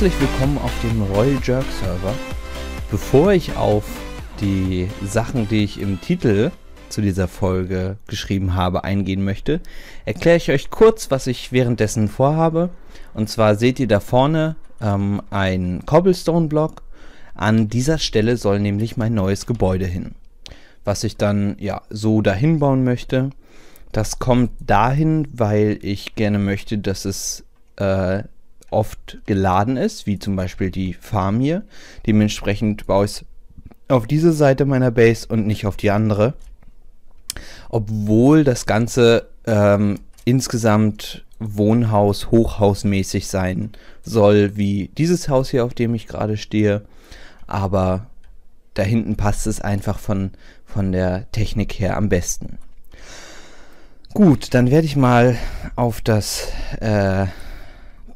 Herzlich willkommen auf dem Royal Jerk Server. Bevor ich auf die Sachen, die ich im Titel zu dieser Folge geschrieben habe, eingehen möchte, erkläre ich euch kurz, was ich währenddessen vorhabe. Und zwar seht ihr da vorne ähm, einen Cobblestone-Block. An dieser Stelle soll nämlich mein neues Gebäude hin, was ich dann ja so dahin bauen möchte. Das kommt dahin, weil ich gerne möchte, dass es äh, oft geladen ist, wie zum Beispiel die Farm hier. Dementsprechend baue ich es auf diese Seite meiner Base und nicht auf die andere. Obwohl das Ganze ähm, insgesamt Wohnhaus, Hochhausmäßig sein soll, wie dieses Haus hier, auf dem ich gerade stehe. Aber da hinten passt es einfach von, von der Technik her am besten. Gut, dann werde ich mal auf das äh,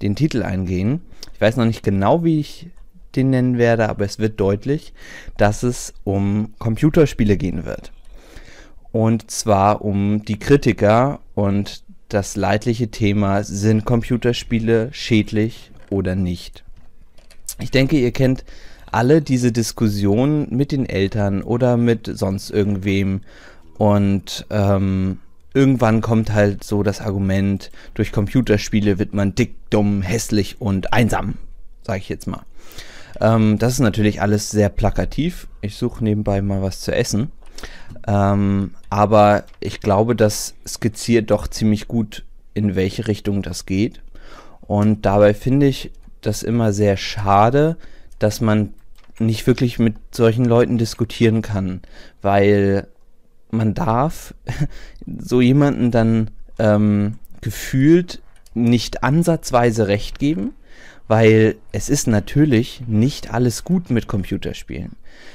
den Titel eingehen. Ich weiß noch nicht genau, wie ich den nennen werde, aber es wird deutlich, dass es um Computerspiele gehen wird. Und zwar um die Kritiker und das leidliche Thema, sind Computerspiele schädlich oder nicht? Ich denke, ihr kennt alle diese Diskussionen mit den Eltern oder mit sonst irgendwem. Und ähm, irgendwann kommt halt so das Argument, durch Computerspiele wird man dick, dumm, hässlich und einsam, sage ich jetzt mal. Ähm, das ist natürlich alles sehr plakativ. Ich suche nebenbei mal was zu essen. Ähm, aber ich glaube, das skizziert doch ziemlich gut, in welche Richtung das geht. Und dabei finde ich das immer sehr schade, dass man nicht wirklich mit solchen Leuten diskutieren kann, weil man darf so jemanden dann ähm, gefühlt nicht ansatzweise recht geben, weil es ist natürlich nicht alles gut mit Computerspielen.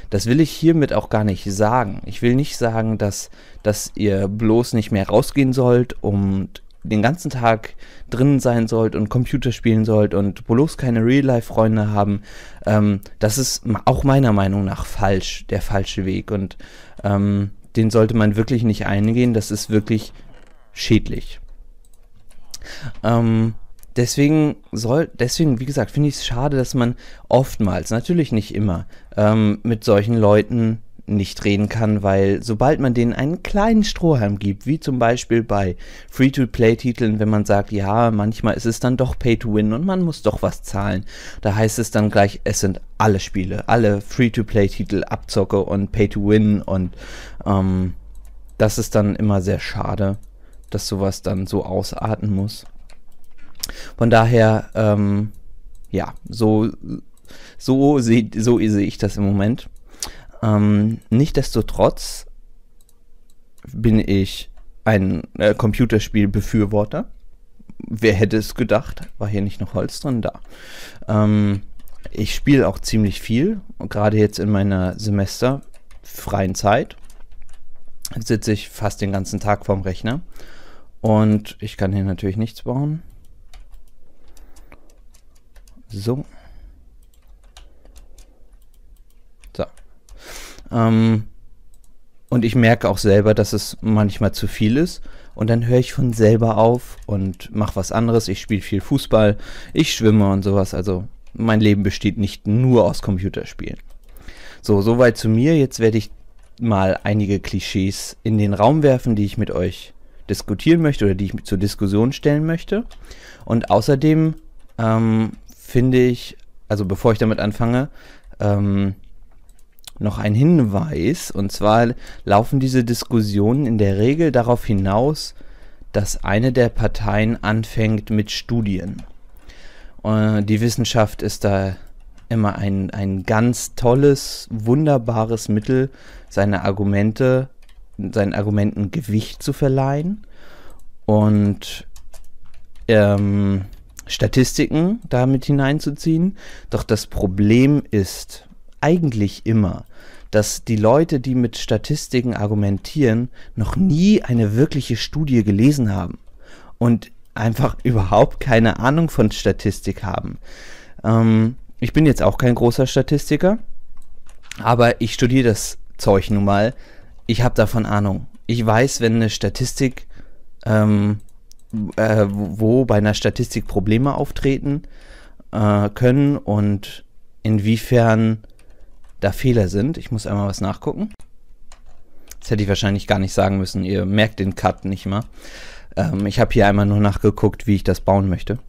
Das will ich hiermit auch gar nicht sagen. Ich will nicht sagen, dass, dass ihr bloß nicht mehr rausgehen sollt und den ganzen Tag drinnen sein sollt und Computer spielen sollt und bloß keine Real-Life-Freunde haben, ähm, das ist auch meiner Meinung nach falsch, der falsche Weg. Und ähm, den sollte man wirklich nicht eingehen. Das ist wirklich schädlich. Ähm, deswegen soll, deswegen, wie gesagt, finde ich es schade, dass man oftmals, natürlich nicht immer, ähm, mit solchen Leuten nicht reden kann, weil sobald man denen einen kleinen Strohhalm gibt, wie zum Beispiel bei Free-to-Play-Titeln, wenn man sagt, ja, manchmal ist es dann doch Pay-to-Win und man muss doch was zahlen, da heißt es dann gleich, es sind alle Spiele, alle Free-to-Play-Titel, Abzocke und Pay-to-Win und ähm, das ist dann immer sehr schade, dass sowas dann so ausarten muss. Von daher, ähm, ja, so, so sehe so seh ich das im Moment. Ähm, Nichtsdestotrotz bin ich ein äh, Computerspiel-Befürworter. Wer hätte es gedacht? War hier nicht noch Holz drin? Da. Ähm, ich spiele auch ziemlich viel, gerade jetzt in meiner semesterfreien Zeit sitze ich fast den ganzen Tag vorm Rechner und ich kann hier natürlich nichts bauen. So. Ähm, und ich merke auch selber, dass es manchmal zu viel ist. Und dann höre ich von selber auf und mache was anderes. Ich spiele viel Fußball, ich schwimme und sowas. Also mein Leben besteht nicht nur aus Computerspielen. So, soweit zu mir. Jetzt werde ich mal einige Klischees in den Raum werfen, die ich mit euch diskutieren möchte oder die ich zur Diskussion stellen möchte. Und außerdem ähm, finde ich, also bevor ich damit anfange, ähm, noch ein Hinweis, und zwar laufen diese Diskussionen in der Regel darauf hinaus, dass eine der Parteien anfängt mit Studien. Äh, die Wissenschaft ist da immer ein, ein ganz tolles, wunderbares Mittel, seine Argumente, seinen Argumenten Gewicht zu verleihen. Und ähm, Statistiken damit hineinzuziehen. Doch das Problem ist, eigentlich immer, dass die Leute, die mit Statistiken argumentieren, noch nie eine wirkliche Studie gelesen haben und einfach überhaupt keine Ahnung von Statistik haben. Ähm, ich bin jetzt auch kein großer Statistiker, aber ich studiere das Zeug nun mal. Ich habe davon Ahnung. Ich weiß, wenn eine Statistik, ähm, äh, wo bei einer Statistik Probleme auftreten äh, können und inwiefern da Fehler sind. Ich muss einmal was nachgucken. Das hätte ich wahrscheinlich gar nicht sagen müssen. Ihr merkt den Cut nicht mal. Ähm, ich habe hier einmal nur nachgeguckt, wie ich das bauen möchte.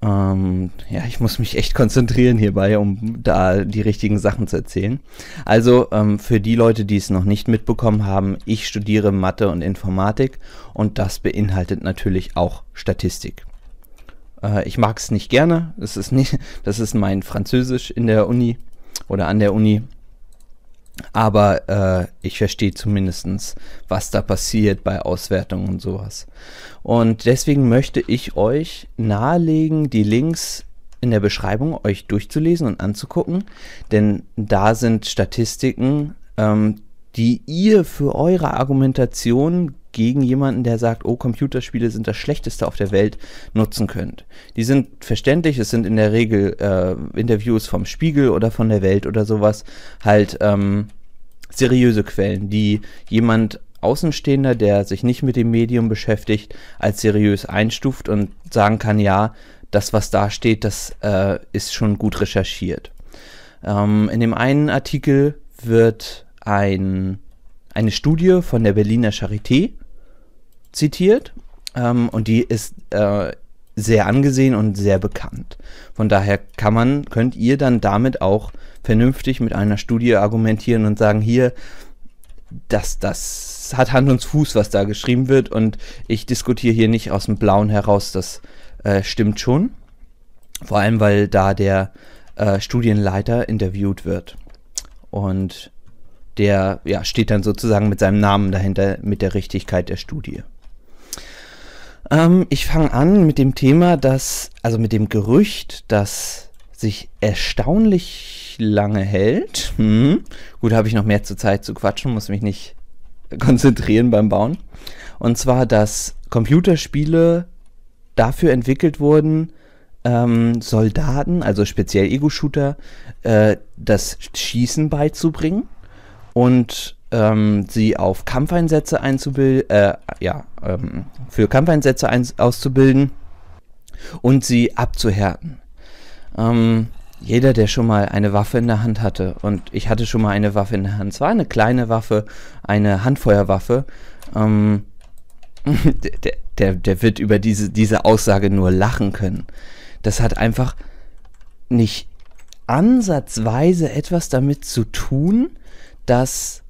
Ähm, ja, ich muss mich echt konzentrieren hierbei, um da die richtigen Sachen zu erzählen. Also ähm, für die Leute, die es noch nicht mitbekommen haben, ich studiere Mathe und Informatik und das beinhaltet natürlich auch Statistik. Äh, ich mag es nicht gerne, das ist, nicht, das ist mein Französisch in der Uni oder an der Uni. Aber äh, ich verstehe zumindest, was da passiert bei Auswertungen und sowas. Und deswegen möchte ich euch nahelegen, die Links in der Beschreibung euch durchzulesen und anzugucken, denn da sind Statistiken, ähm, die ihr für eure Argumentation gegen jemanden, der sagt, oh, Computerspiele sind das Schlechteste auf der Welt, nutzen könnt. Die sind verständlich, es sind in der Regel äh, Interviews vom Spiegel oder von der Welt oder sowas, halt ähm, seriöse Quellen, die jemand Außenstehender, der sich nicht mit dem Medium beschäftigt, als seriös einstuft und sagen kann, ja, das, was da steht, das äh, ist schon gut recherchiert. Ähm, in dem einen Artikel wird ein, eine Studie von der Berliner Charité zitiert ähm, und die ist äh, sehr angesehen und sehr bekannt. Von daher kann man, könnt ihr dann damit auch vernünftig mit einer Studie argumentieren und sagen, hier, das, das hat Hand und Fuß, was da geschrieben wird und ich diskutiere hier nicht aus dem Blauen heraus, das äh, stimmt schon. Vor allem, weil da der äh, Studienleiter interviewt wird. Und der ja, steht dann sozusagen mit seinem Namen dahinter, mit der Richtigkeit der Studie. Ähm, ich fange an mit dem Thema, dass, also mit dem Gerücht, dass sich erstaunlich lange hält. Hm. Gut, habe ich noch mehr zur Zeit zu quatschen, muss mich nicht konzentrieren beim Bauen. Und zwar, dass Computerspiele dafür entwickelt wurden, ähm, Soldaten, also speziell Ego-Shooter, äh, das Schießen beizubringen. Und ähm, sie auf Kampfeinsätze einzubilden, äh, ja, ähm, für Kampfeinsätze auszubilden und sie abzuhärten. Ähm, jeder, der schon mal eine Waffe in der Hand hatte, und ich hatte schon mal eine Waffe in der Hand, zwar eine kleine Waffe, eine Handfeuerwaffe, ähm, der, der, der wird über diese, diese Aussage nur lachen können. Das hat einfach nicht ansatzweise etwas damit zu tun, dass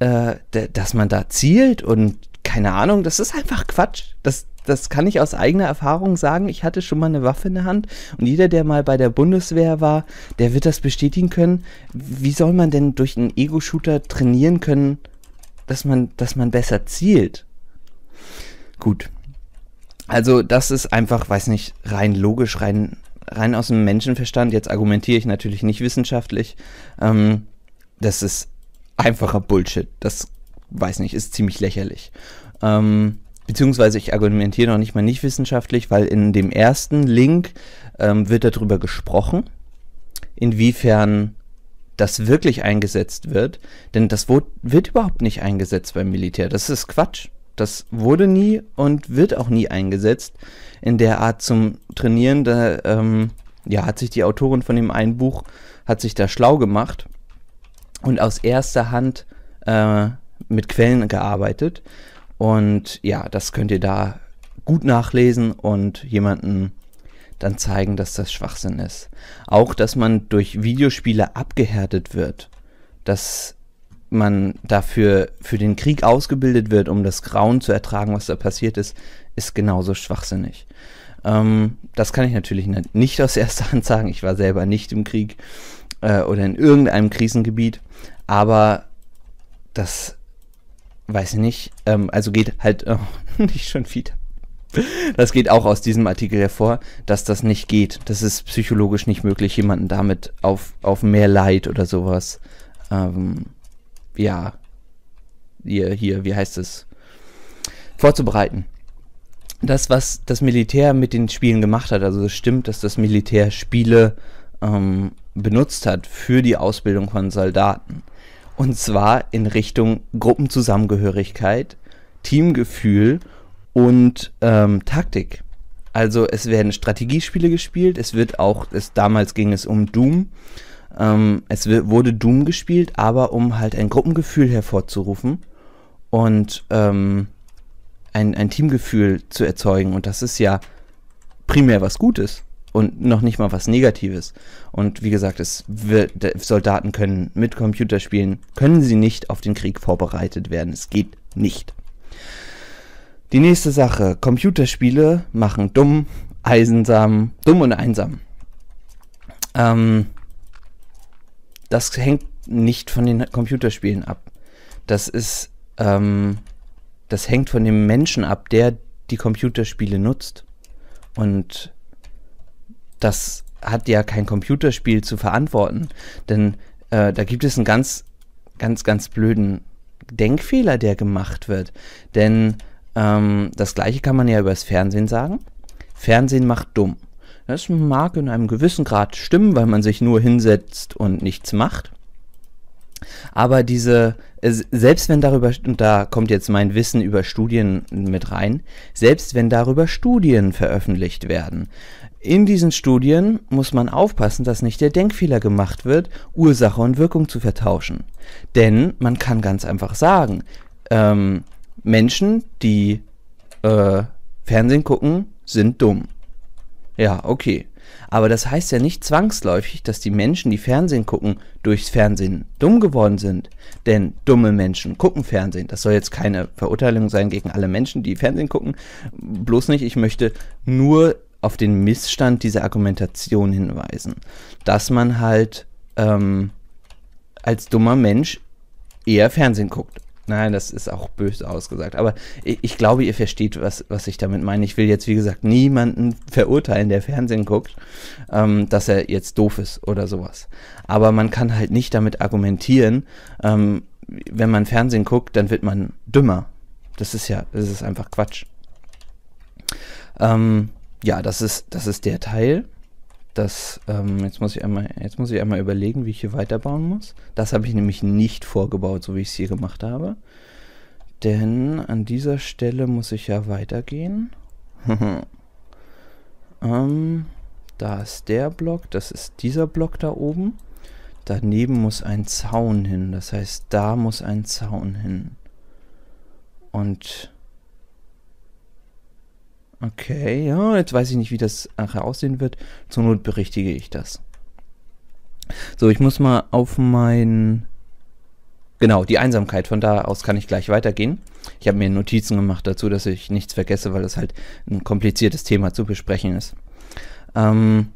äh, dass man da zielt und keine Ahnung, das ist einfach Quatsch. Das, das kann ich aus eigener Erfahrung sagen. Ich hatte schon mal eine Waffe in der Hand und jeder, der mal bei der Bundeswehr war, der wird das bestätigen können. Wie soll man denn durch einen Ego-Shooter trainieren können, dass man, dass man besser zielt? Gut. Also, das ist einfach, weiß nicht, rein logisch, rein, rein aus dem Menschenverstand. Jetzt argumentiere ich natürlich nicht wissenschaftlich. Ähm, das ist einfacher Bullshit. Das weiß nicht, ist ziemlich lächerlich. Ähm, beziehungsweise ich argumentiere noch nicht mal nicht wissenschaftlich, weil in dem ersten Link ähm, wird darüber gesprochen, inwiefern das wirklich eingesetzt wird. Denn das wird überhaupt nicht eingesetzt beim Militär. Das ist Quatsch. Das wurde nie und wird auch nie eingesetzt in der Art zum Trainieren. Da ähm, ja, hat sich die Autorin von dem einen Buch, hat sich da schlau gemacht und aus erster Hand äh, mit Quellen gearbeitet. Und ja, das könnt ihr da gut nachlesen und jemanden dann zeigen, dass das Schwachsinn ist. Auch, dass man durch Videospiele abgehärtet wird, dass man dafür für den Krieg ausgebildet wird, um das Grauen zu ertragen, was da passiert ist, ist genauso schwachsinnig. Ähm, das kann ich natürlich nicht aus erster Hand sagen. Ich war selber nicht im Krieg äh, oder in irgendeinem Krisengebiet, aber das weiß ich nicht, ähm, also geht halt oh, nicht schon wieder. Das geht auch aus diesem Artikel hervor, dass das nicht geht. Das ist psychologisch nicht möglich, jemanden damit auf, auf mehr Leid oder sowas. Ähm, ja, hier, hier, wie heißt es? Vorzubereiten. Das, was das Militär mit den Spielen gemacht hat, also es stimmt, dass das Militär Spiele ähm, benutzt hat für die Ausbildung von Soldaten. Und zwar in Richtung Gruppenzusammengehörigkeit, Teamgefühl und ähm, Taktik. Also es werden Strategiespiele gespielt, es wird auch, es, damals ging es um Doom. Ähm, es wurde Doom gespielt, aber um halt ein Gruppengefühl hervorzurufen und ähm, ein, ein Teamgefühl zu erzeugen. Und das ist ja primär was Gutes und noch nicht mal was Negatives. Und wie gesagt, es wird, Soldaten können mit Computerspielen, können sie nicht auf den Krieg vorbereitet werden. Es geht nicht. Die nächste Sache, Computerspiele machen dumm, eisensam, dumm und einsam. Ähm, das hängt nicht von den Computerspielen ab. Das ist, ähm, das hängt von dem Menschen ab, der die Computerspiele nutzt. Und das hat ja kein Computerspiel zu verantworten. Denn äh, da gibt es einen ganz, ganz, ganz blöden Denkfehler, der gemacht wird. Denn ähm, das gleiche kann man ja über das Fernsehen sagen. Fernsehen macht dumm. Das mag in einem gewissen Grad stimmen, weil man sich nur hinsetzt und nichts macht. Aber diese, äh, selbst wenn darüber, und da kommt jetzt mein Wissen über Studien mit rein, selbst wenn darüber Studien veröffentlicht werden, in diesen Studien muss man aufpassen, dass nicht der Denkfehler gemacht wird, Ursache und Wirkung zu vertauschen. Denn man kann ganz einfach sagen, ähm, Menschen, die äh, Fernsehen gucken, sind dumm. Ja, okay. Aber das heißt ja nicht zwangsläufig, dass die Menschen, die Fernsehen gucken, durchs Fernsehen dumm geworden sind. Denn dumme Menschen gucken Fernsehen. Das soll jetzt keine Verurteilung sein gegen alle Menschen, die Fernsehen gucken. Bloß nicht, ich möchte nur auf den Missstand dieser Argumentation hinweisen, dass man halt ähm, als dummer Mensch eher Fernsehen guckt. Nein, das ist auch böse ausgesagt. Aber ich, ich, glaube, ihr versteht, was, was ich damit meine. Ich will jetzt, wie gesagt, niemanden verurteilen, der Fernsehen guckt, ähm, dass er jetzt doof ist oder sowas. Aber man kann halt nicht damit argumentieren, ähm, wenn man Fernsehen guckt, dann wird man dümmer. Das ist ja, das ist einfach Quatsch. Ähm, ja, das ist, das ist der Teil. Das, ähm, jetzt, muss ich einmal, jetzt muss ich einmal überlegen, wie ich hier weiterbauen muss. Das habe ich nämlich nicht vorgebaut, so wie ich es hier gemacht habe. Denn an dieser Stelle muss ich ja weitergehen. ähm, da ist der Block, das ist dieser Block da oben. Daneben muss ein Zaun hin, das heißt, da muss ein Zaun hin. Und Okay, ja, jetzt weiß ich nicht, wie das nachher äh, aussehen wird. Zur Not berichtige ich das. So, ich muss mal auf mein... Genau, die Einsamkeit. Von da aus kann ich gleich weitergehen. Ich habe mir Notizen gemacht dazu, dass ich nichts vergesse, weil das halt ein kompliziertes Thema zu besprechen ist. Ähm,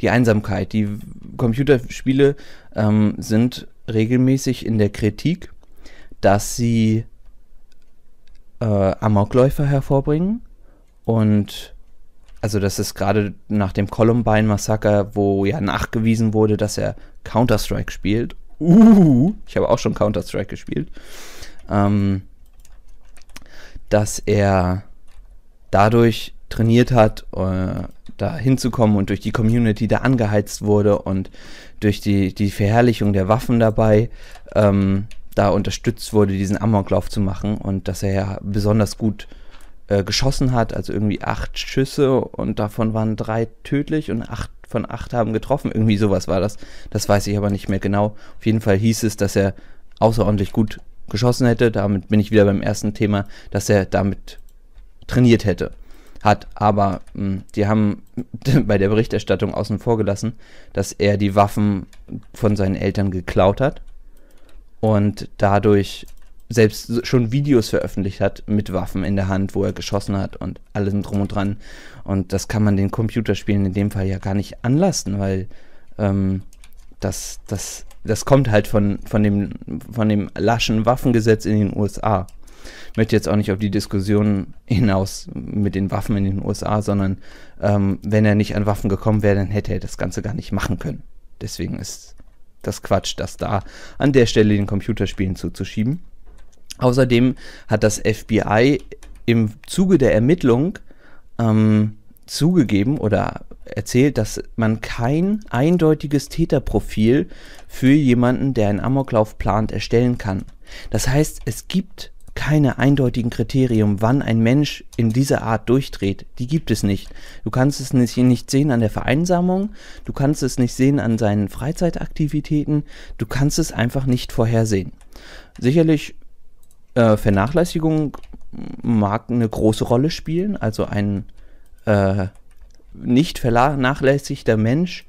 die Einsamkeit. Die Computerspiele ähm, sind regelmäßig in der Kritik, dass sie äh, Amokläufer hervorbringen. Und also das ist gerade nach dem Columbine-Massaker, wo ja nachgewiesen wurde, dass er Counter-Strike spielt. Uh, ich habe auch schon Counter-Strike gespielt. Ähm, dass er dadurch trainiert hat, äh, da hinzukommen und durch die Community da angeheizt wurde und durch die, die Verherrlichung der Waffen dabei ähm, da unterstützt wurde, diesen Amoklauf zu machen und dass er ja besonders gut äh, geschossen hat, also irgendwie acht Schüsse und davon waren drei tödlich und acht von acht haben getroffen. Irgendwie sowas war das. Das weiß ich aber nicht mehr genau. Auf jeden Fall hieß es, dass er außerordentlich gut geschossen hätte. Damit bin ich wieder beim ersten Thema, dass er damit trainiert hätte. Hat aber, mh, hm, die haben bei der Berichterstattung außen vor gelassen, dass er die Waffen von seinen Eltern geklaut hat und dadurch selbst schon Videos veröffentlicht hat mit Waffen in der Hand, wo er geschossen hat und alles drum und dran. Und das kann man den Computerspielen in dem Fall ja gar nicht anlasten, weil ähm, das, das, das kommt halt von, von, dem, von dem laschen Waffengesetz in den USA. Ich möchte jetzt auch nicht auf die Diskussion hinaus mit den Waffen in den USA, sondern ähm, wenn er nicht an Waffen gekommen wäre, dann hätte er das Ganze gar nicht machen können. Deswegen ist das Quatsch, das da an der Stelle den Computerspielen zuzuschieben. Außerdem hat das FBI im Zuge der Ermittlung ähm, zugegeben oder erzählt, dass man kein eindeutiges Täterprofil für jemanden, der einen Amoklauf plant, erstellen kann. Das heißt, es gibt keine eindeutigen Kriterien, wann ein Mensch in dieser Art durchdreht. Die gibt es nicht. Du kannst es nicht, nicht sehen an der Vereinsamung, du kannst es nicht sehen an seinen Freizeitaktivitäten, du kannst es einfach nicht vorhersehen. Sicherlich äh, Vernachlässigung mag eine große Rolle spielen, also ein äh, nicht vernachlässigter Mensch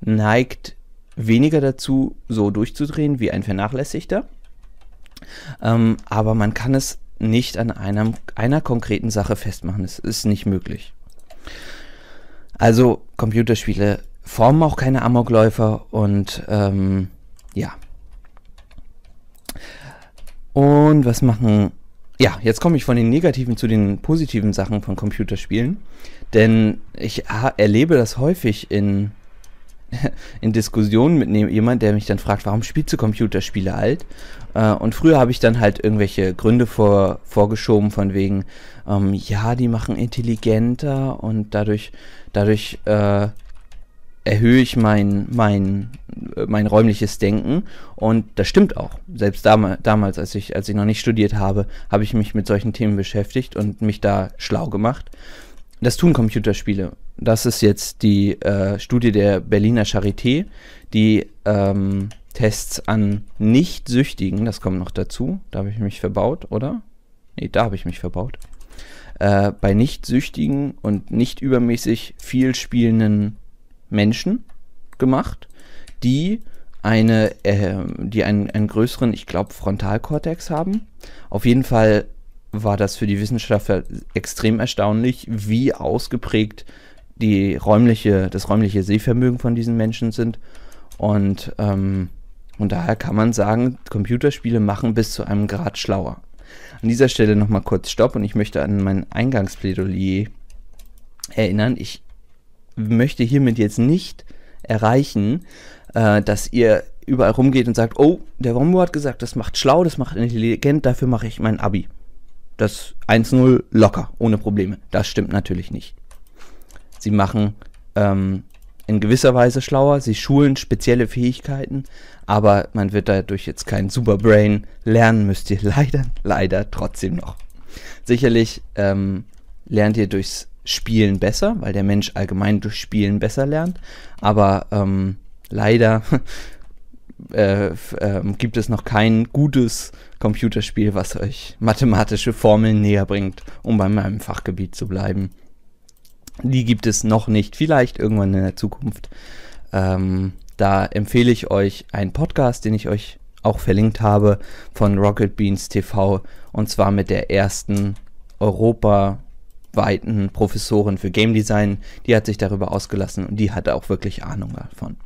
neigt weniger dazu, so durchzudrehen wie ein vernachlässigter. Ähm, aber man kann es nicht an einem, einer konkreten Sache festmachen. Es ist nicht möglich. Also Computerspiele formen auch keine Amokläufer und ähm, ja. Und was machen... Ja, jetzt komme ich von den negativen zu den positiven Sachen von Computerspielen. Denn ich erlebe das häufig in in Diskussionen mit ne-, jemand, der mich dann fragt, warum spielst du Computerspiele alt? Äh, und früher habe ich dann halt irgendwelche Gründe vor, vorgeschoben von wegen, ähm, ja, die machen intelligenter und dadurch, dadurch äh, erhöhe ich mein, mein, äh, mein räumliches Denken. Und das stimmt auch. Selbst dam damals, als ich, als ich noch nicht studiert habe, habe ich mich mit solchen Themen beschäftigt und mich da schlau gemacht das tun Computerspiele. Das ist jetzt die äh, Studie der Berliner Charité, die ähm, Tests an Nicht-Süchtigen, das kommt noch dazu, da habe ich mich verbaut, oder? Nee, da habe ich mich verbaut. Äh, bei Nicht-Süchtigen und nicht übermäßig viel spielenden Menschen gemacht, die eine, äh, die einen, einen größeren, ich glaube, Frontalkortex haben. Auf jeden Fall war das für die Wissenschaftler extrem erstaunlich, wie ausgeprägt die räumliche, das räumliche Sehvermögen von diesen Menschen sind. Und, ähm, und daher kann man sagen, Computerspiele machen bis zu einem Grad schlauer. An dieser Stelle nochmal kurz Stopp und ich möchte an mein Eingangsplädoyer erinnern. Ich möchte hiermit jetzt nicht erreichen, äh, dass ihr überall rumgeht und sagt, oh, der Rombo hat gesagt, das macht schlau, das macht intelligent, dafür mache ich mein Abi das 1-0 locker, ohne Probleme. Das stimmt natürlich nicht. Sie machen ähm, in gewisser Weise schlauer, sie schulen spezielle Fähigkeiten, aber man wird dadurch jetzt kein Superbrain lernen, müsst ihr leider, leider trotzdem noch. Sicherlich ähm, lernt ihr durchs Spielen besser, weil der Mensch allgemein durch Spielen besser lernt, aber ähm, leider äh, ähm, gibt es noch kein gutes Computerspiel, was euch mathematische Formeln näher bringt, um bei meinem Fachgebiet zu bleiben. Die gibt es noch nicht, vielleicht irgendwann in der Zukunft. Ähm, da empfehle ich euch einen Podcast, den ich euch auch verlinkt habe, von Rocket Beans TV, und zwar mit der ersten europaweiten Professorin für Game Design, die hat sich darüber ausgelassen und die hatte auch wirklich Ahnung davon.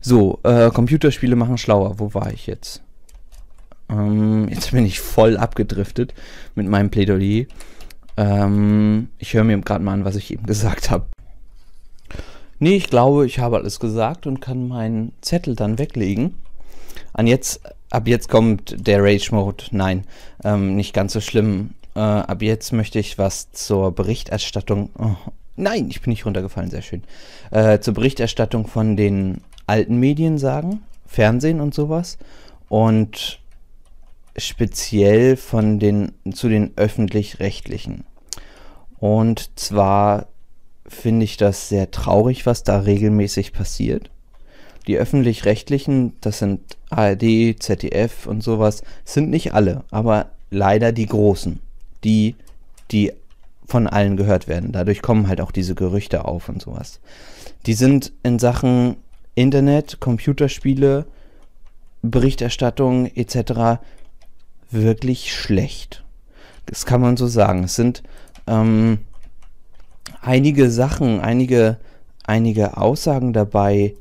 So, äh, Computerspiele machen schlauer. Wo war ich jetzt? Ähm, jetzt bin ich voll abgedriftet mit meinem Plädoyer. Ähm, ich höre mir gerade mal an, was ich eben gesagt habe. Nee, ich glaube, ich habe alles gesagt und kann meinen Zettel dann weglegen. An jetzt, ab jetzt kommt der Rage Mode. Nein, ähm, nicht ganz so schlimm. Äh, ab jetzt möchte ich was zur Berichterstattung. Oh, nein, ich bin nicht runtergefallen, sehr schön. Äh, zur Berichterstattung von den alten Medien sagen, Fernsehen und sowas. Und speziell von den, zu den öffentlich-rechtlichen. Und zwar finde ich das sehr traurig, was da regelmäßig passiert. Die öffentlich-rechtlichen, das sind ARD, ZDF und sowas, sind nicht alle, aber leider die großen, die, die von allen gehört werden. Dadurch kommen halt auch diese Gerüchte auf und sowas. Die sind in Sachen Internet, Computerspiele, Berichterstattung etc. wirklich schlecht. Das kann man so sagen. Es sind ähm, einige Sachen, einige, einige Aussagen dabei,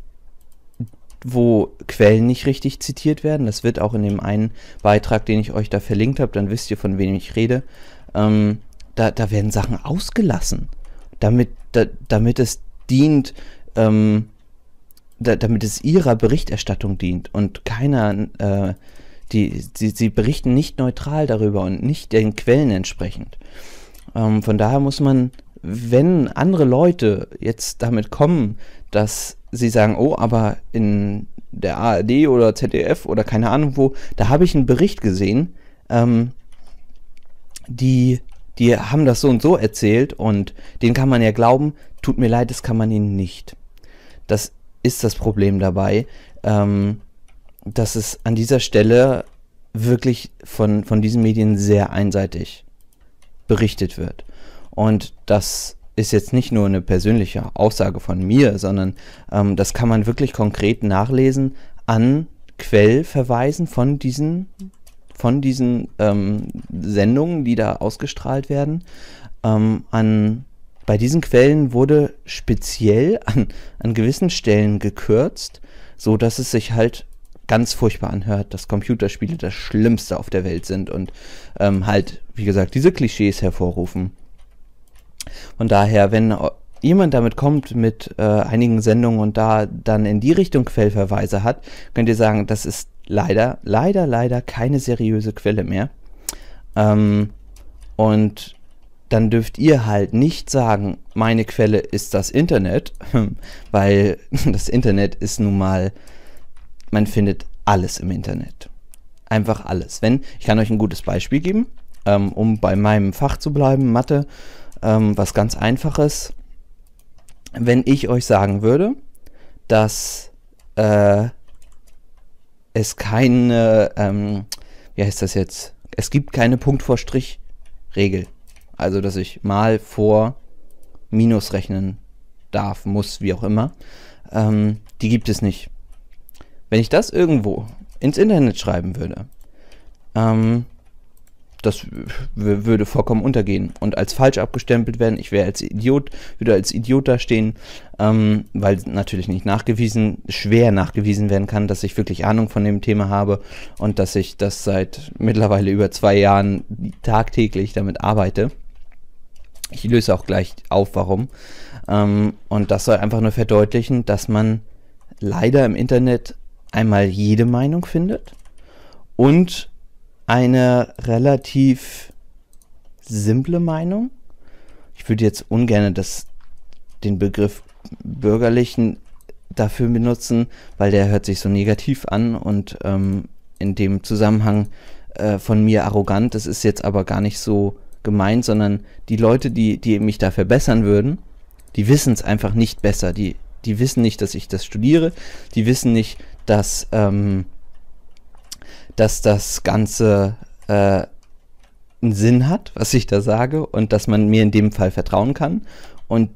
wo Quellen nicht richtig zitiert werden. Das wird auch in dem einen Beitrag, den ich euch da verlinkt habe, dann wisst ihr, von wem ich rede. Ähm, da, da werden Sachen ausgelassen, damit, da, damit es dient, ähm, da, damit es ihrer Berichterstattung dient und keiner, äh, die, sie, sie berichten nicht neutral darüber und nicht den Quellen entsprechend. Ähm, von daher muss man, wenn andere Leute jetzt damit kommen, dass sie sagen, oh, aber in der ARD oder ZDF oder keine Ahnung wo, da habe ich einen Bericht gesehen, ähm, die, die haben das so und so erzählt und den kann man ja glauben, tut mir leid, das kann man ihnen nicht. Das ist das Problem dabei, ähm, dass es an dieser Stelle wirklich von, von diesen Medien sehr einseitig berichtet wird. Und das ist jetzt nicht nur eine persönliche Aussage von mir, sondern ähm, das kann man wirklich konkret nachlesen an Quellverweisen von diesen, von diesen ähm, Sendungen, die da ausgestrahlt werden, ähm, an bei diesen Quellen wurde speziell an, an gewissen Stellen gekürzt, so dass es sich halt ganz furchtbar anhört, dass Computerspiele das Schlimmste auf der Welt sind und ähm, halt, wie gesagt, diese Klischees hervorrufen. Von daher, wenn jemand damit kommt mit äh, einigen Sendungen und da dann in die Richtung Quellverweise hat, könnt ihr sagen, das ist leider, leider, leider keine seriöse Quelle mehr. Ähm, und dann dürft ihr halt nicht sagen, meine Quelle ist das Internet, hm, weil das Internet ist nun mal, man findet alles im Internet. Einfach alles. Wenn, ich kann euch ein gutes Beispiel geben, ähm, um bei meinem Fach zu bleiben, Mathe, ähm, was ganz einfaches. Wenn ich euch sagen würde, dass äh, es keine, ähm, wie heißt das jetzt? Es gibt keine Punkt vor Strich Regel also, dass ich mal vor Minus rechnen darf, muss, wie auch immer. Ähm, die gibt es nicht. Wenn ich das irgendwo ins Internet schreiben würde, ähm, das würde vollkommen untergehen und als falsch abgestempelt werden. Ich wäre als Idiot, würde als Idiot dastehen, ähm, weil natürlich nicht nachgewiesen, schwer nachgewiesen werden kann, dass ich wirklich Ahnung von dem Thema habe und dass ich das seit mittlerweile über zwei Jahren tagtäglich damit arbeite. Ich löse auch gleich auf, warum. Ähm, und das soll einfach nur verdeutlichen, dass man leider im Internet einmal jede Meinung findet und eine relativ simple Meinung. Ich würde jetzt ungern das, den Begriff bürgerlichen dafür benutzen, weil der hört sich so negativ an und ähm, in dem Zusammenhang äh, von mir arrogant. Das ist jetzt aber gar nicht so gemeint, sondern die Leute, die, die mich da verbessern würden, die wissen es einfach nicht besser. Die, die wissen nicht, dass ich das studiere, die wissen nicht, dass, ähm, dass das Ganze äh, einen Sinn hat, was ich da sage, und dass man mir in dem Fall vertrauen kann. Und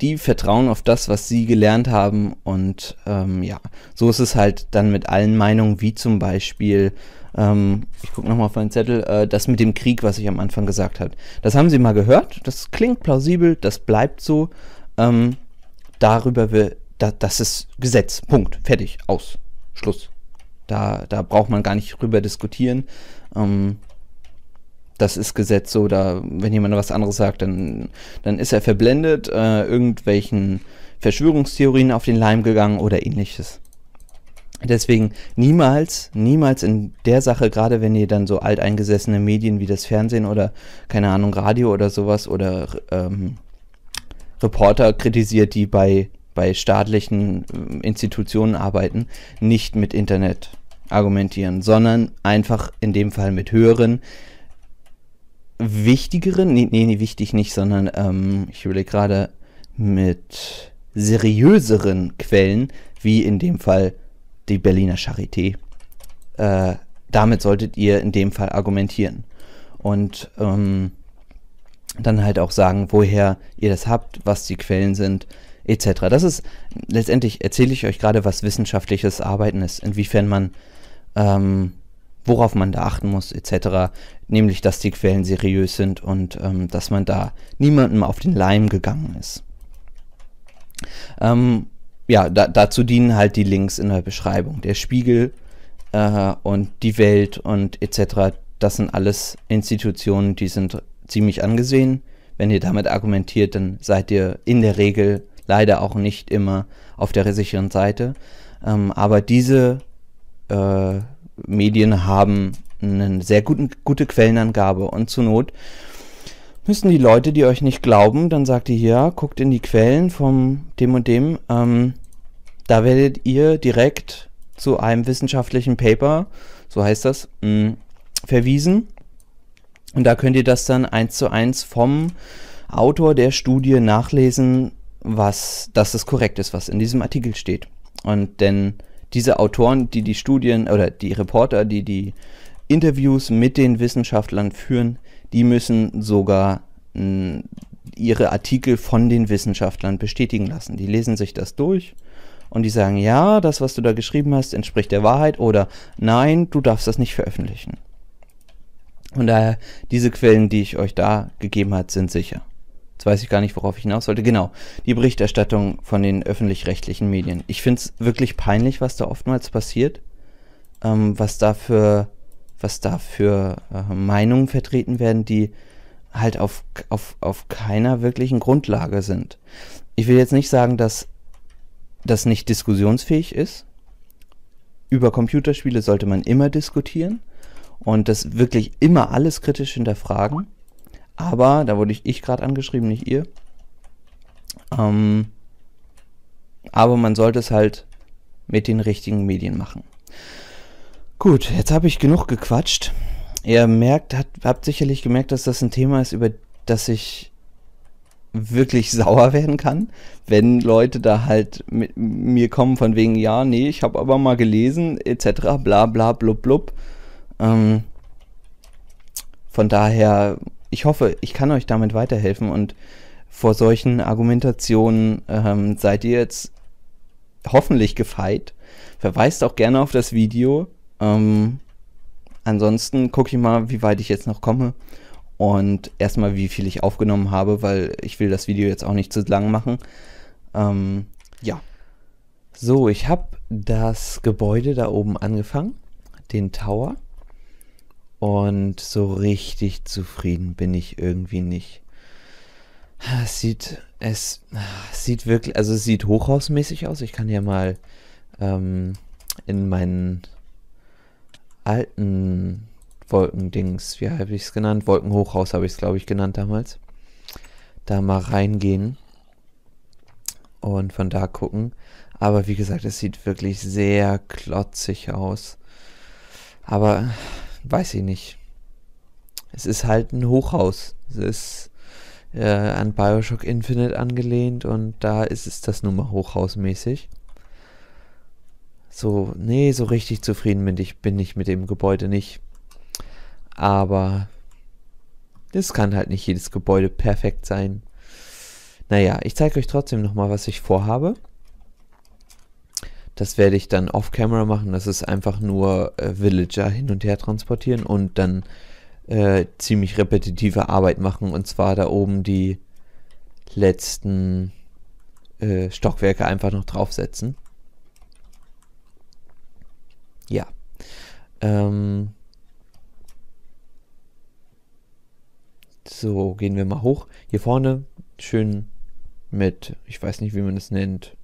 die vertrauen auf das, was sie gelernt haben. Und ähm, ja, so ist es halt dann mit allen Meinungen, wie zum Beispiel ähm, ich gucke nochmal auf meinen Zettel. Äh, das mit dem Krieg, was ich am Anfang gesagt habe. Das haben Sie mal gehört. Das klingt plausibel. Das bleibt so. Ähm, darüber will, da, das ist Gesetz. Punkt. Fertig. Aus. Schluss. Da, da braucht man gar nicht drüber diskutieren. Ähm, das ist Gesetz so, da, wenn jemand was anderes sagt, dann, dann ist er verblendet, äh, irgendwelchen Verschwörungstheorien auf den Leim gegangen oder ähnliches. Deswegen niemals, niemals in der Sache, gerade wenn ihr dann so alteingesessene Medien wie das Fernsehen oder keine Ahnung, Radio oder sowas oder ähm, Reporter kritisiert, die bei, bei staatlichen ähm, Institutionen arbeiten, nicht mit Internet argumentieren, sondern einfach in dem Fall mit höheren, wichtigeren, nee, nee, wichtig nicht, sondern ähm, ich überlege gerade mit seriöseren Quellen, wie in dem Fall die Berliner Charité. Äh, damit solltet ihr in dem Fall argumentieren. Und ähm, dann halt auch sagen, woher ihr das habt, was die Quellen sind, etc. Das ist letztendlich, erzähle ich euch gerade, was wissenschaftliches Arbeiten ist, inwiefern man, ähm, worauf man da achten muss, etc. Nämlich, dass die Quellen seriös sind und ähm, dass man da niemandem auf den Leim gegangen ist. Ähm, ja, da, dazu dienen halt die Links in der Beschreibung. Der Spiegel äh, und die Welt und etc. Das sind alles Institutionen, die sind ziemlich angesehen. Wenn ihr damit argumentiert, dann seid ihr in der Regel leider auch nicht immer auf der sicheren Seite. Ähm, aber diese äh, Medien haben eine sehr guten, gute Quellenangabe und zur Not müssen die Leute, die euch nicht glauben, dann sagt ihr hier, guckt in die Quellen von dem und dem. Ähm, da werdet ihr direkt zu einem wissenschaftlichen Paper, so heißt das, mh, mm, verwiesen. Und da könnt ihr das dann eins zu eins vom Autor der Studie nachlesen, was, dass es korrekt ist, was in diesem Artikel steht. Und denn diese Autoren, die die Studien oder die Reporter, die die Interviews mit den Wissenschaftlern führen. Die müssen sogar mh, hm, ihre Artikel von den Wissenschaftlern bestätigen lassen. Die lesen sich das durch und die sagen, ja, das, was du da geschrieben hast, entspricht der Wahrheit oder nein, du darfst das nicht veröffentlichen. Von daher, diese Quellen, die ich euch da gegeben habe, sind sicher. Jetzt weiß ich gar nicht, worauf ich hinaus sollte. Genau, die Berichterstattung von den öffentlich-rechtlichen Medien. Ich finde es wirklich peinlich, was da oftmals passiert, ähm, was da für was da für äh, Meinungen vertreten werden, die halt auf, auf, auf keiner wirklichen Grundlage sind. Ich will jetzt nicht sagen, dass das nicht diskussionsfähig ist. Über Computerspiele sollte man immer diskutieren und das wirklich immer alles kritisch hinterfragen. Aber, da wurde ich, ich gerade angeschrieben, nicht ihr. Ähm, aber man sollte es halt mit den richtigen Medien machen. Gut, jetzt habe ich genug gequatscht. Ihr merkt, hat, habt sicherlich gemerkt, dass das ein Thema ist, über das ich wirklich sauer werden kann, wenn Leute da halt mit mir kommen von wegen, ja, nee, ich habe aber mal gelesen, etc., bla bla blub blub. Ähm, von daher, ich hoffe, ich kann euch damit weiterhelfen und vor solchen Argumentationen ähm, seid ihr jetzt hoffentlich gefeit. Verweist auch gerne auf das Video, ähm, ansonsten gucke ich mal, wie weit ich jetzt noch komme und erstmal, wie viel ich aufgenommen habe, weil ich will das Video jetzt auch nicht zu lang machen. Ähm, ja. So, ich habe das Gebäude da oben angefangen, den Tower. Und so richtig zufrieden bin ich irgendwie nicht. Ah, es sieht, es, ah, es sieht wirklich, also es sieht hochhausmäßig aus. Ich kann ja mal ähm, in meinen alten Wolkendings, wie habe ich es genannt? Wolkenhochhaus habe ich es, glaube ich, genannt damals. Da mal reingehen und von da gucken. Aber wie gesagt, es sieht wirklich sehr klotzig aus. Aber weiß ich nicht. Es ist halt ein Hochhaus. Es ist äh, an Bioshock Infinite angelehnt und da ist es das nun mal hochhausmäßig so, nee, so richtig zufrieden bin ich, bin ich mit dem Gebäude nicht. Aber es kann halt nicht jedes Gebäude perfekt sein. Naja, ich zeige euch trotzdem nochmal, was ich vorhabe. Das werde ich dann off-camera machen. Das ist einfach nur äh, Villager hin und her transportieren und dann äh, ziemlich repetitive Arbeit machen. Und zwar da oben die letzten äh, Stockwerke einfach noch draufsetzen. Ähm so, gehen wir mal hoch. Hier vorne schön mit, ich weiß nicht, wie man das nennt,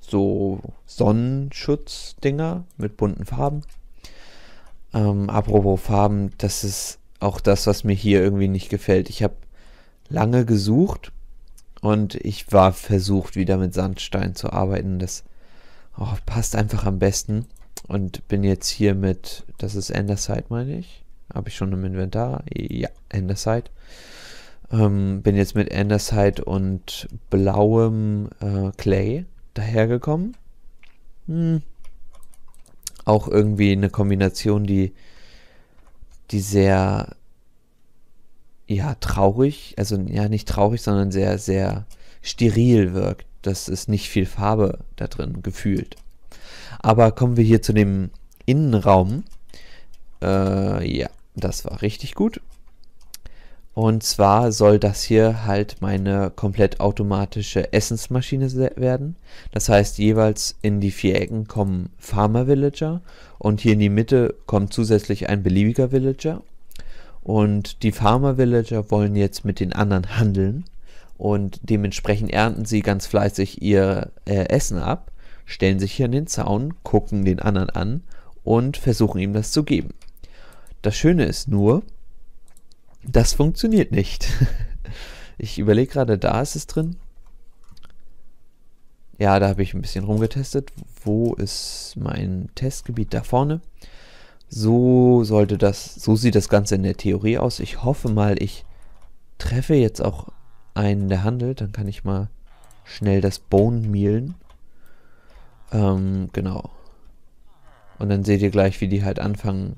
so Sonnenschutzdinger mit bunten Farben. Ähm, apropos Farben, das ist auch das, was mir hier irgendwie nicht gefällt. Ich habe lange gesucht und ich war versucht, wieder mit Sandstein zu arbeiten. Das oh, passt einfach am besten. Und bin jetzt hier mit, das ist Enderside, meine ich. Habe ich schon im Inventar? Ja, Enderside. Ähm, bin jetzt mit Enderside und blauem äh, Clay dahergekommen. Hm. Auch irgendwie eine Kombination, die, die sehr, ja, traurig, also ja, nicht traurig, sondern sehr, sehr steril wirkt. Das ist nicht viel Farbe da drin gefühlt. Aber kommen wir hier zu dem Innenraum. Äh, ja, das war richtig gut. Und zwar soll das hier halt meine komplett automatische Essensmaschine werden. Das heißt, jeweils in die vier Ecken kommen Farmer Villager und hier in die Mitte kommt zusätzlich ein beliebiger Villager. Und die Farmer Villager wollen jetzt mit den anderen handeln und dementsprechend ernten sie ganz fleißig ihr äh, Essen ab stellen sich hier an den Zaun, gucken den anderen an und versuchen ihm das zu geben. Das Schöne ist nur, das funktioniert nicht. Ich überlege gerade, da ist es drin. Ja, da habe ich ein bisschen rumgetestet. Wo ist mein Testgebiet? Da vorne. So sollte das, so sieht das Ganze in der Theorie aus. Ich hoffe mal, ich treffe jetzt auch einen, der handelt. Dann kann ich mal schnell das Bone mehlen. Ähm, genau. Und dann seht ihr gleich, wie die halt anfangen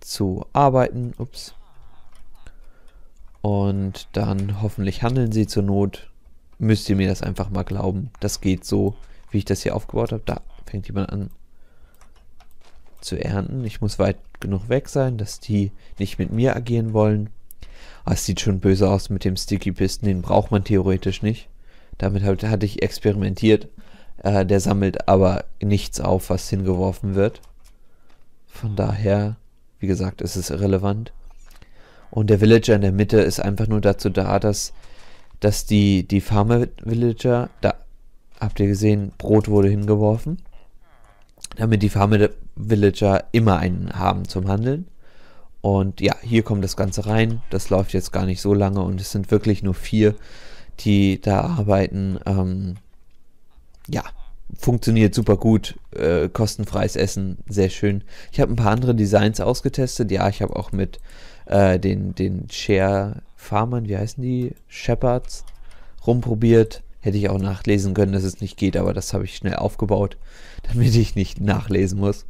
zu arbeiten. Ups. Und dann hoffentlich handeln sie zur Not. Müsst ihr mir das einfach mal glauben. Das geht so, wie ich das hier aufgebaut habe. Da fängt jemand an zu ernten. Ich muss weit genug weg sein, dass die nicht mit mir agieren wollen. Aber ah, es sieht schon böse aus mit dem Sticky Pisten. Den braucht man theoretisch nicht. Damit halt hatte ich experimentiert. Äh, der sammelt aber nichts auf, was hingeworfen wird. Von daher, wie gesagt, ist es irrelevant. Und der Villager in der Mitte ist einfach nur dazu da, dass, dass die, die Farmer-Villager, da habt ihr gesehen, Brot wurde hingeworfen, damit die Farmer-Villager immer einen haben zum Handeln. Und ja, hier kommt das Ganze rein. Das läuft jetzt gar nicht so lange und es sind wirklich nur vier, die da arbeiten. Ähm, ja, funktioniert super gut. Äh, kostenfreies Essen, sehr schön. Ich habe ein paar andere Designs ausgetestet. Ja, ich habe auch mit äh, den, den Share-Farmern, wie heißen die? Shepherds rumprobiert. Hätte ich auch nachlesen können, dass es nicht geht, aber das habe ich schnell aufgebaut, damit ich nicht nachlesen muss.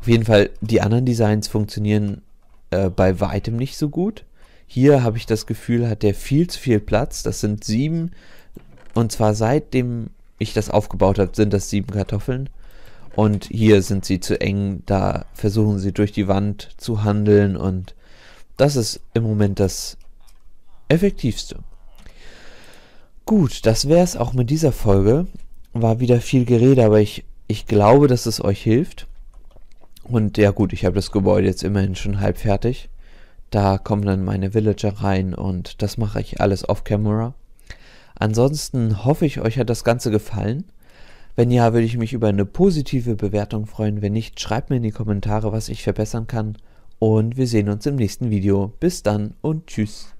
Auf jeden Fall, die anderen Designs funktionieren äh, bei weitem nicht so gut. Hier habe ich das Gefühl, hat der viel zu viel Platz. Das sind sieben und zwar seit dem ich das aufgebaut habe, sind das sieben Kartoffeln. Und hier sind sie zu eng, da versuchen sie durch die Wand zu handeln und das ist im Moment das effektivste. Gut, das wäre es auch mit dieser Folge. War wieder viel Gerede, aber ich, ich glaube, dass es euch hilft. Und ja gut, ich habe das Gebäude jetzt immerhin schon halb fertig. Da kommen dann meine Villager rein und das mache ich alles off-camera. Ansonsten hoffe ich, euch hat das Ganze gefallen. Wenn ja, würde ich mich über eine positive Bewertung freuen. Wenn nicht, schreibt mir in die Kommentare, was ich verbessern kann. Und wir sehen uns im nächsten Video. Bis dann und tschüss.